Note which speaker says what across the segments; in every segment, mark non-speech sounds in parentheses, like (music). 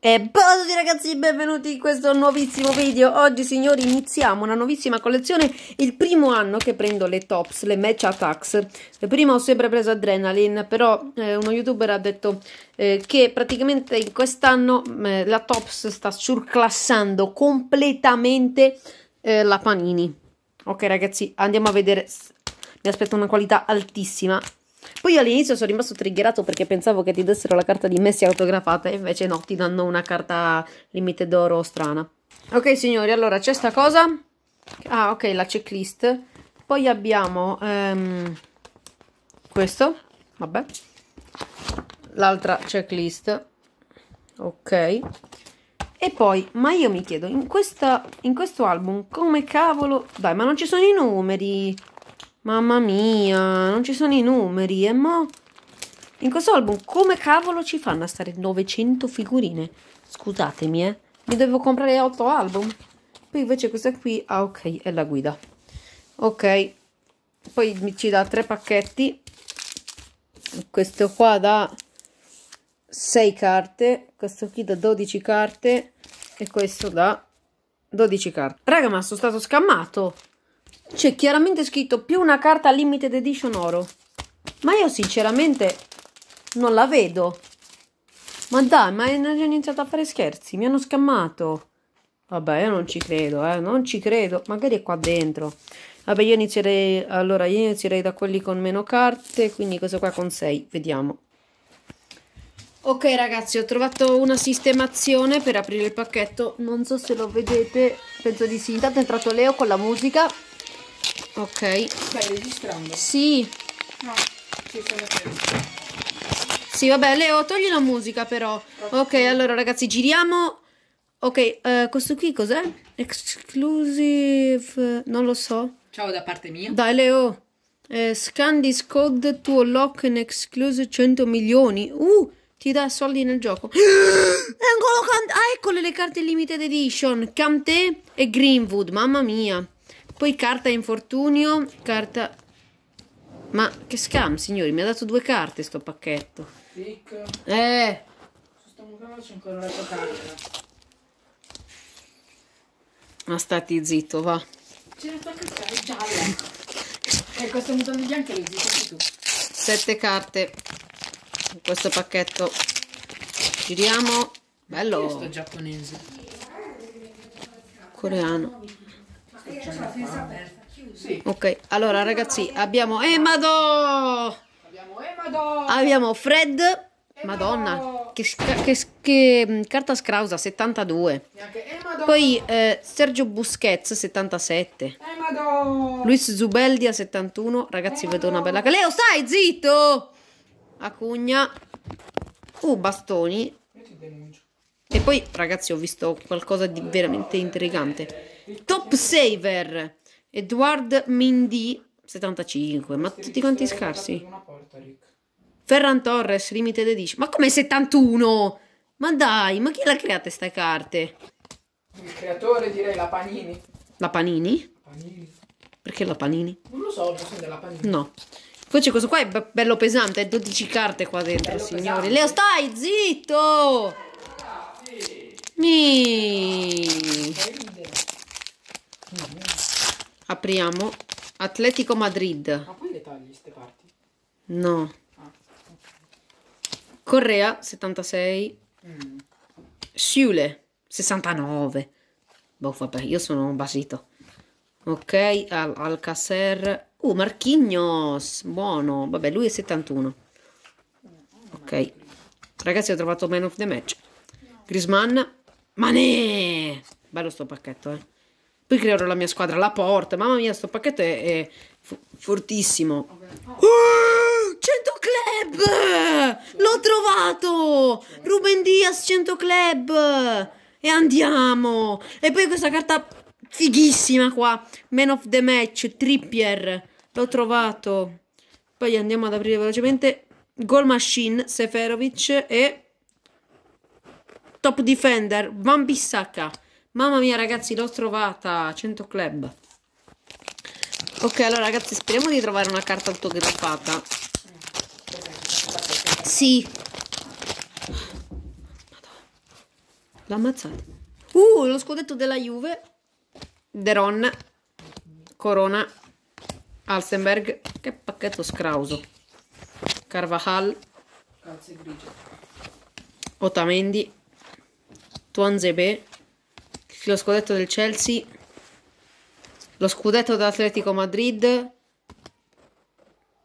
Speaker 1: E buongiorno ragazzi, benvenuti in questo nuovissimo video. Oggi signori iniziamo una nuovissima collezione, il primo anno che prendo le tops, le match attacks. Prima ho sempre preso Adrenaline, però eh, uno youtuber ha detto eh, che praticamente in quest'anno eh, la tops sta surclassando completamente eh, la Panini. Ok ragazzi, andiamo a vedere, mi aspetto una qualità altissima poi io all'inizio sono rimasto triggerato perché pensavo che ti dessero la carta di Messi autografata, e invece no, ti danno una carta limite d'oro strana. Ok signori, allora c'è sta cosa. Ah, ok, la checklist. Poi abbiamo ehm, questo, vabbè. L'altra checklist. Ok. E poi, ma io mi chiedo, in, questa, in questo album come cavolo... Dai, ma non ci sono i numeri... Mamma mia, non ci sono i numeri, e eh, mo... In questo album come cavolo ci fanno a stare 900 figurine? Scusatemi, eh. Mi devo comprare 8 album. Poi invece questa qui, ah ok, è la guida. Ok, poi mi ci dà tre pacchetti. Questo qua da 6 carte, questo qui da 12 carte e questo da 12 carte. Raga, ma sono stato scammato! C'è chiaramente scritto più una carta limited edition oro. Ma io sinceramente non la vedo. Ma dai, ma hanno iniziato a fare scherzi, mi hanno scammato. Vabbè, io non ci credo, eh, non ci credo. Magari è qua dentro. Vabbè, io inizierei, allora, io inizierei da quelli con meno carte, quindi questo qua con 6, vediamo. Ok ragazzi, ho trovato una sistemazione per aprire il pacchetto, non so se lo vedete, penso di sì. Intanto è entrato Leo con la musica, Ok. Stai registrando? Sì. No, sì, sono Sì, vabbè, Leo, togli la musica però. Ok, allora ragazzi, giriamo. Ok, eh, questo qui cos'è? Exclusive... non lo so. Ciao da parte mia. Dai, Leo. Eh, scan code to lock an exclusive 100 milioni. Uh, ti dà soldi nel gioco. (gasps) ah, eccole le carte limited edition. Camte e Greenwood, mamma mia. Poi carta infortunio, carta... Ma che scam, signori, mi ha dato due carte sto pacchetto. Fic. Eh! Su ancora la tua carta. Ma stati zitto, va. C'è la tua carta, è gialla. e questo mutante bianco lo zitto tu. Sette carte. In questo pacchetto. Giriamo. Bello. Questo giapponese. Coreano c'è cioè, la finestra ah. aperta, Sì. Ok, allora ragazzi, abbiamo Emado! Abbiamo Emado! Abbiamo Fred! Emado. Madonna, che, che, che, mm, carta scrausa, 72. Poi eh, Sergio Busquets, 77. Emado. Luis Zubeldia, 71. Ragazzi, Emado. vedo una bella... Leo, stai zitto! Acugna. Uh, bastoni. E poi, ragazzi, ho visto qualcosa di veramente intrigante top saver, Edward Mindy, 75. Ma tutti quanti scarsi. Ferran Torres, limited edition. Ma come 71? Ma dai, ma chi l'ha creata queste carte? Il creatore direi la Panini. La Panini? Panini. Perché la Panini? Non lo so, forse della Panini. No. Poi c'è questo qua, è be bello pesante, è 12 carte qua dentro, bello signori. Pesante. Leo, stai zitto! Ah, Mi. Apriamo Atletico Madrid. Ma poi le tagli ste parti? No. Ah. Correa 76. Mm. Sciule 69. Boh, vabbè, io sono basito. Ok, Al Alcacer. Uh, Marchignos, buono. Vabbè, lui è 71. Ok. Ragazzi, ho trovato Man of the Match. Grisman. Mané! Bello sto pacchetto, eh. Poi creerò la mia squadra, la porta. Mamma mia, sto pacchetto è, è fortissimo. Oh, ah, 100 club! L'ho trovato! Ruben Diaz 100 club! E andiamo! E poi questa carta fighissima qua. Man of the match, Trippier. L'ho trovato. Poi andiamo ad aprire velocemente. Goal Machine, Seferovic e... Top Defender, Van Bissaka. Mamma mia ragazzi, l'ho trovata, 100 club. Ok, allora ragazzi, speriamo di trovare una carta autografata. Sì. L'ha ammazzata. Uh, lo scudetto della Juve. Deron. Corona. Alstenberg. Che pacchetto scrauso. Carvajal. Otamendi. Tuanzebe lo scudetto del Chelsea, lo scudetto dell'Atletico Madrid,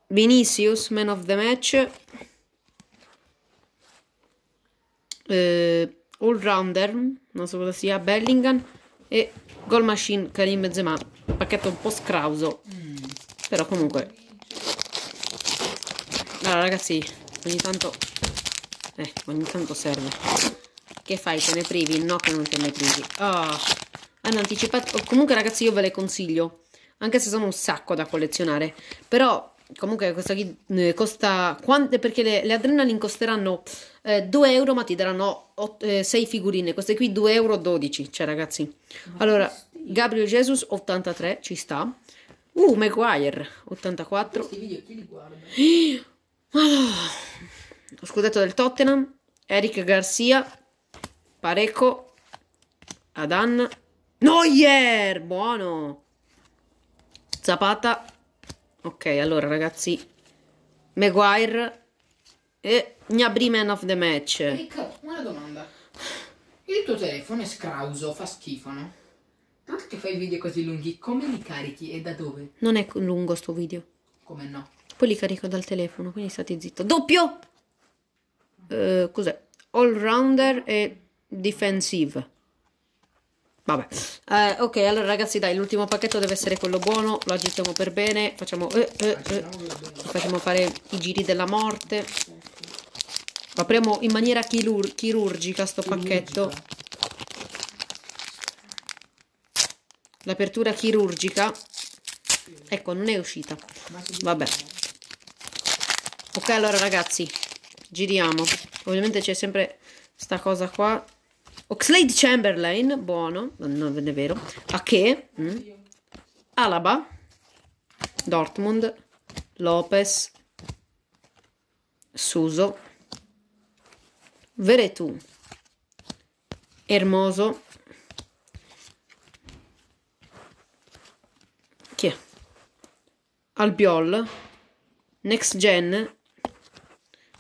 Speaker 1: Vinicius, man of the match, eh, all rounder, non so cosa sia, Bellingham e goal machine Karim Benzema, pacchetto un po' scrauso, mm. però comunque... Allora ragazzi, ogni tanto... Eh, ogni tanto serve. Che fai? Te ne privi? No che non te ne privi. Oh, hanno anticipato... Oh, comunque ragazzi io ve le consiglio. Anche se sono un sacco da collezionare. Però comunque questa eh, costa... Quante? Perché le, le adrenaline costeranno eh, 2 euro ma ti daranno 8, eh, 6 figurine. Queste qui 2,12 euro. 12. Cioè ragazzi. Allora, Gabriel Jesus 83 ci sta. Uh, Maguire 84. Questi video chi li guarda? Madonna. (gasps) Scudetto del Tottenham. Eric Garcia Pareco. Adan. Neuer! Buono! Zapata. Ok, allora ragazzi. Maguire. E Gnabry man of the match. Riccardo, una domanda. Il tuo telefono è scrauso, fa schifo, no? Tanto che fai video così lunghi, come li carichi e da dove? Non è lungo sto video. Come no? Poi li carico dal telefono, quindi state zitto. Doppio! Eh, cos'è? All rounder e defensive Vabbè, eh, ok, allora ragazzi dai, l'ultimo pacchetto deve essere quello buono, lo agitiamo per bene, facciamo, eh, eh, eh. facciamo fare i giri della morte. Lo apriamo in maniera chirur chirurgica sto pacchetto. L'apertura chirurgica. Ecco, non è uscita. Vabbè. Ok, allora ragazzi, giriamo. Ovviamente c'è sempre sta cosa qua Oxlade Chamberlain, buono, non è vero. A che? Mm. Alaba, Dortmund, Lopez, Suso, Veretù, Hermoso. Chi è? Albiol, Next Gen.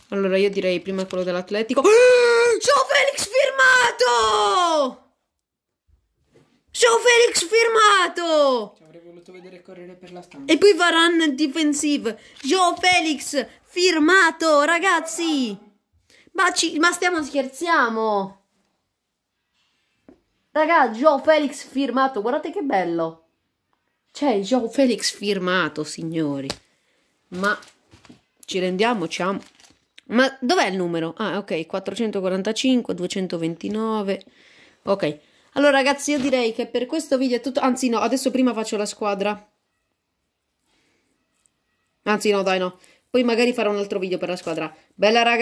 Speaker 1: Allora io direi prima quello dell'Atletico. (gasps) Ah! Ciao Felix firmato! Ciao Felix firmato! Ci avrei voluto vedere correre per la stanza. E poi Varan defensive. Ciao Felix firmato, ragazzi! Ma, ci, ma stiamo scherziamo! Ragazzi, Joe Felix firmato, guardate che bello! C'è cioè, Joe Felix firmato, signori. Ma ci rendiamo, ciao. Ma dov'è il numero? Ah, ok, 445, 229. Ok. Allora ragazzi, io direi che per questo video è tutto. Anzi no, adesso prima faccio la squadra. Anzi no, dai no. Poi magari farò un altro video per la squadra. Bella ragazzi.